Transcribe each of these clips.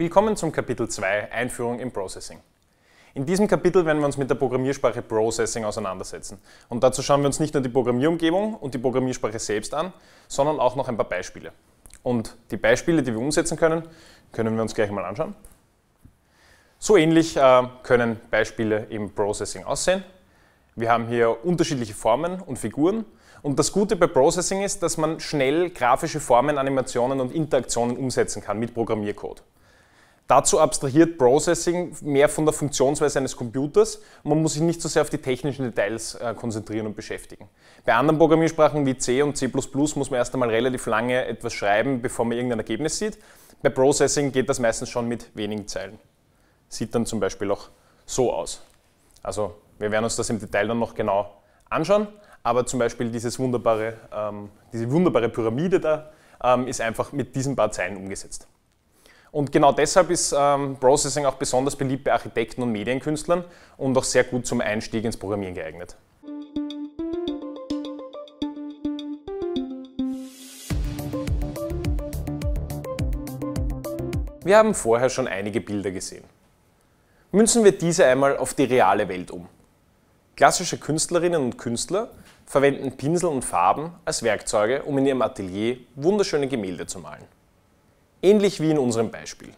Willkommen zum Kapitel 2 Einführung im Processing. In diesem Kapitel werden wir uns mit der Programmiersprache Processing auseinandersetzen. Und dazu schauen wir uns nicht nur die Programmierumgebung und die Programmiersprache selbst an, sondern auch noch ein paar Beispiele. Und die Beispiele, die wir umsetzen können, können wir uns gleich mal anschauen. So ähnlich äh, können Beispiele im Processing aussehen. Wir haben hier unterschiedliche Formen und Figuren. Und das Gute bei Processing ist, dass man schnell grafische Formen, Animationen und Interaktionen umsetzen kann mit Programmiercode. Dazu abstrahiert Processing mehr von der Funktionsweise eines Computers man muss sich nicht so sehr auf die technischen Details äh, konzentrieren und beschäftigen. Bei anderen Programmiersprachen wie C und C++ muss man erst einmal relativ lange etwas schreiben, bevor man irgendein Ergebnis sieht. Bei Processing geht das meistens schon mit wenigen Zeilen. Sieht dann zum Beispiel auch so aus. Also wir werden uns das im Detail dann noch genau anschauen, aber zum Beispiel dieses wunderbare, ähm, diese wunderbare Pyramide da ähm, ist einfach mit diesen paar Zeilen umgesetzt. Und genau deshalb ist ähm, Processing auch besonders beliebt bei Architekten und Medienkünstlern und auch sehr gut zum Einstieg ins Programmieren geeignet. Wir haben vorher schon einige Bilder gesehen. Münzen wir diese einmal auf die reale Welt um. Klassische Künstlerinnen und Künstler verwenden Pinsel und Farben als Werkzeuge, um in ihrem Atelier wunderschöne Gemälde zu malen ähnlich wie in unserem Beispiel.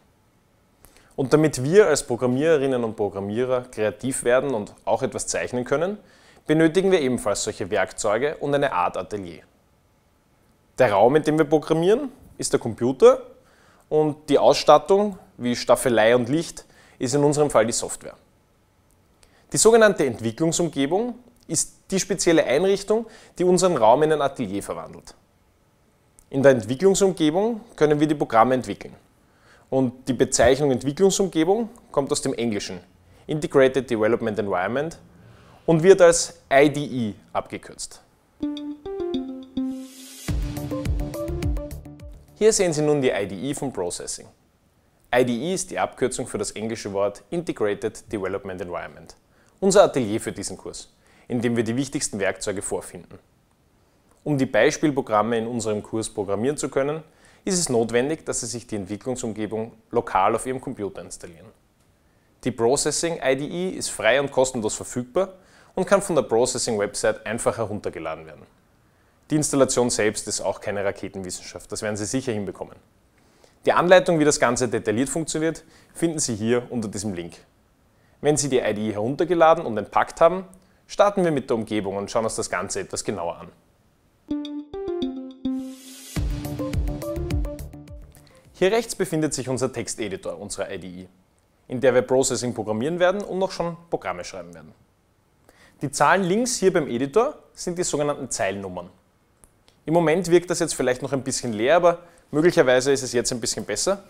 Und damit wir als Programmiererinnen und Programmierer kreativ werden und auch etwas zeichnen können, benötigen wir ebenfalls solche Werkzeuge und eine Art Atelier. Der Raum, in dem wir programmieren, ist der Computer und die Ausstattung wie Staffelei und Licht ist in unserem Fall die Software. Die sogenannte Entwicklungsumgebung ist die spezielle Einrichtung, die unseren Raum in ein Atelier verwandelt. In der Entwicklungsumgebung können wir die Programme entwickeln. Und die Bezeichnung Entwicklungsumgebung kommt aus dem Englischen, Integrated Development Environment, und wird als IDE abgekürzt. Hier sehen Sie nun die IDE von Processing. IDE ist die Abkürzung für das englische Wort Integrated Development Environment. Unser Atelier für diesen Kurs, in dem wir die wichtigsten Werkzeuge vorfinden. Um die Beispielprogramme in unserem Kurs programmieren zu können, ist es notwendig, dass Sie sich die Entwicklungsumgebung lokal auf Ihrem Computer installieren. Die Processing IDE ist frei und kostenlos verfügbar und kann von der Processing Website einfach heruntergeladen werden. Die Installation selbst ist auch keine Raketenwissenschaft, das werden Sie sicher hinbekommen. Die Anleitung, wie das Ganze detailliert funktioniert, finden Sie hier unter diesem Link. Wenn Sie die IDE heruntergeladen und entpackt haben, starten wir mit der Umgebung und schauen uns das Ganze etwas genauer an. Hier rechts befindet sich unser Texteditor unserer IDE, in der wir Processing programmieren werden und noch schon Programme schreiben werden. Die Zahlen links hier beim Editor sind die sogenannten Zeilnummern. Im Moment wirkt das jetzt vielleicht noch ein bisschen leer, aber möglicherweise ist es jetzt ein bisschen besser,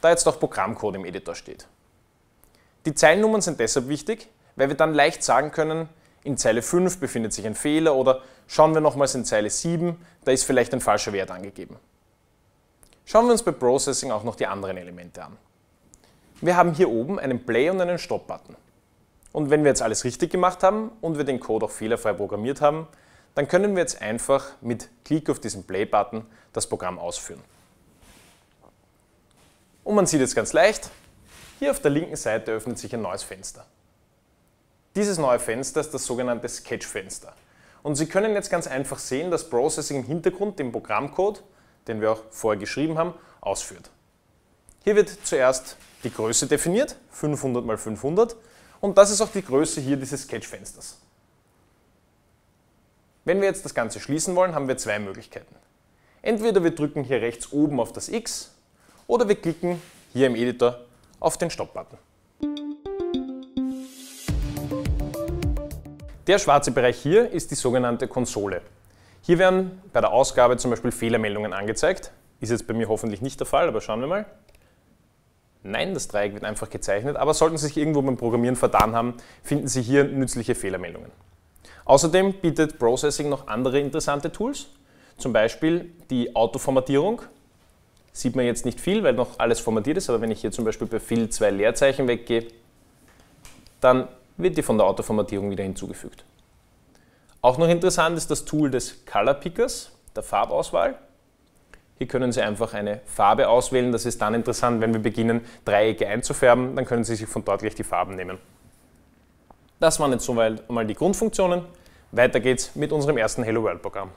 da jetzt auch Programmcode im Editor steht. Die Zeilnummern sind deshalb wichtig, weil wir dann leicht sagen können, in Zeile 5 befindet sich ein Fehler oder schauen wir nochmals in Zeile 7, da ist vielleicht ein falscher Wert angegeben. Schauen wir uns bei Processing auch noch die anderen Elemente an. Wir haben hier oben einen Play- und einen Stop-Button. Und wenn wir jetzt alles richtig gemacht haben und wir den Code auch fehlerfrei programmiert haben, dann können wir jetzt einfach mit Klick auf diesen Play-Button das Programm ausführen. Und man sieht jetzt ganz leicht, hier auf der linken Seite öffnet sich ein neues Fenster. Dieses neue Fenster ist das sogenannte Sketch-Fenster. Und Sie können jetzt ganz einfach sehen, dass Processing im Hintergrund den Programmcode den wir auch vorher geschrieben haben, ausführt. Hier wird zuerst die Größe definiert, 500 mal 500, und das ist auch die Größe hier dieses Sketchfensters. Wenn wir jetzt das Ganze schließen wollen, haben wir zwei Möglichkeiten. Entweder wir drücken hier rechts oben auf das X oder wir klicken hier im Editor auf den Stop-Button. Der schwarze Bereich hier ist die sogenannte Konsole. Hier werden bei der Ausgabe zum Beispiel Fehlermeldungen angezeigt. Ist jetzt bei mir hoffentlich nicht der Fall, aber schauen wir mal. Nein, das Dreieck wird einfach gezeichnet, aber sollten Sie sich irgendwo beim Programmieren vertan haben, finden Sie hier nützliche Fehlermeldungen. Außerdem bietet Processing noch andere interessante Tools, zum Beispiel die Autoformatierung. Sieht man jetzt nicht viel, weil noch alles formatiert ist, aber wenn ich hier zum Beispiel bei fill zwei Leerzeichen weggehe, dann wird die von der Autoformatierung wieder hinzugefügt. Auch noch interessant ist das Tool des Color Pickers, der Farbauswahl. Hier können Sie einfach eine Farbe auswählen. Das ist dann interessant, wenn wir beginnen, Dreiecke einzufärben. Dann können Sie sich von dort gleich die Farben nehmen. Das waren jetzt soweit einmal die Grundfunktionen. Weiter geht's mit unserem ersten Hello World Programm.